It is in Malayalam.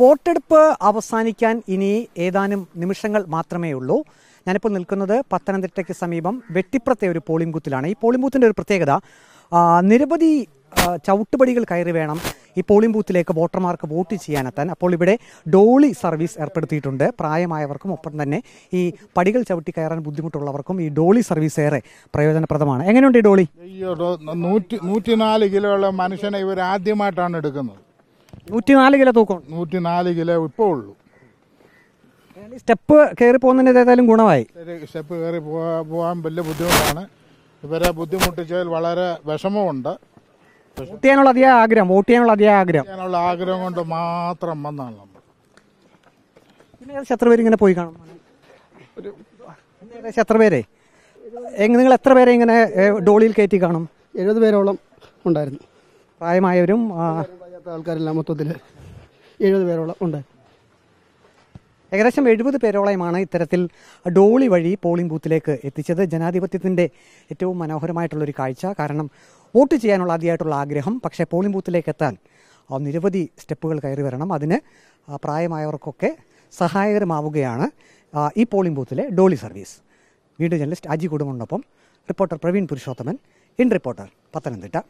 വോട്ടെടുപ്പ് അവസാനിക്കാൻ ഇനി ഏതാനും നിമിഷങ്ങൾ മാത്രമേ ഉള്ളൂ ഞാനിപ്പോൾ നിൽക്കുന്നത് പത്തനംതിട്ടയ്ക്ക് സമീപം വെട്ടിപ്പുറത്തെ ഒരു പോളിംഗ് ബൂത്തിലാണ് ഈ പോളിംഗ് ബൂത്തിൻ്റെ ഒരു പ്രത്യേകത നിരവധി ചവിട്ടുപടികൾ കയറി വേണം ഈ പോളിംഗ് ബൂത്തിലേക്ക് വോട്ടർമാർക്ക് വോട്ട് ചെയ്യാനെത്താൻ അപ്പോൾ ഇവിടെ ഡോളി സർവീസ് ഏർപ്പെടുത്തിയിട്ടുണ്ട് പ്രായമായവർക്കും ഒപ്പം തന്നെ ഈ പടികൾ ചവിട്ടി കയറാൻ ബുദ്ധിമുട്ടുള്ളവർക്കും ഈ ഡോളി സർവീസ് ഏറെ പ്രയോജനപ്രദമാണ് എങ്ങനെയുണ്ട് ഈ ഡോളി നൂറ്റി നൂറ്റിനാല് കിലോയുള്ള മനുഷ്യനെ ഇവർ ആദ്യമായിട്ടാണ് എടുക്കുന്നത് നൂറ്റിനാല് കിലോ തൂക്കം നൂറ്റിനാല് കിലോ ഇപ്പോ ഉള്ളൂ സ്റ്റെപ്പ് കയറി പോകുന്നതിന് ഏതായാലും ഗുണമായി സ്റ്റെപ്പ് കയറി പോകാൻ വലിയ ബുദ്ധിമുട്ടാണ് ഇവരെ ബുദ്ധിമുട്ടിച്ചാൽ വളരെ വിഷമമുണ്ട് വോട്ട് ചെയ്യാനുള്ള അധികം ആഗ്രഹം വോട്ട് ചെയ്യാനുള്ള അധികം ആഗ്രഹം ചെയ്യാനുള്ള ആഗ്രഹം കൊണ്ട് മാത്രം വന്നാണ് നമ്മൾ പിന്നെ എത്ര പേര് ഇങ്ങനെ പോയി കാണും ഒരു ഏകദേശം എത്ര പേരെ എങ്ങ- നിങ്ങൾ എത്ര പേരെ ഇങ്ങനെ ഏ, ഡോളിയിൽ കയറ്റി കാണും എഴുപത് പേരോളം ഉണ്ടായിരുന്നു പ്രായമായവരും ഇവിടുത്തെ ആൾക്കാരെല്ലാം മൊത്തത്തിൽ എഴുപത് പേരോളം ഉണ്ട് ഏകദേശം എഴുപത് പേരോളയമാണ് ഇത്തരത്തിൽ ഡോളി വഴി പോളിംഗ് ബൂത്തിലേക്ക് എത്തിച്ചത് ജനാധിപത്യത്തിൻ്റെ ഏറ്റവും മനോഹരമായിട്ടുള്ളൊരു കാഴ്ച കാരണം വോട്ട് ചെയ്യാനുള്ള ആദ്യമായിട്ടുള്ള ആഗ്രഹം പക്ഷേ പോളിംഗ് ബൂത്തിലേക്ക് എത്താൻ നിരവധി സ്റ്റെപ്പുകൾ കയറി വരണം അതിന് പ്രായമായവർക്കൊക്കെ സഹായകരമാവുകയാണ് ഈ പോളിംഗ് ബൂത്തിലെ ഡോളി സർവീസ് വീണ്ടും ജേർണലിസ്റ്റ് അജി കുടുംബനൊപ്പം reporter Praveen Purushothaman in reporter Pathanamthitta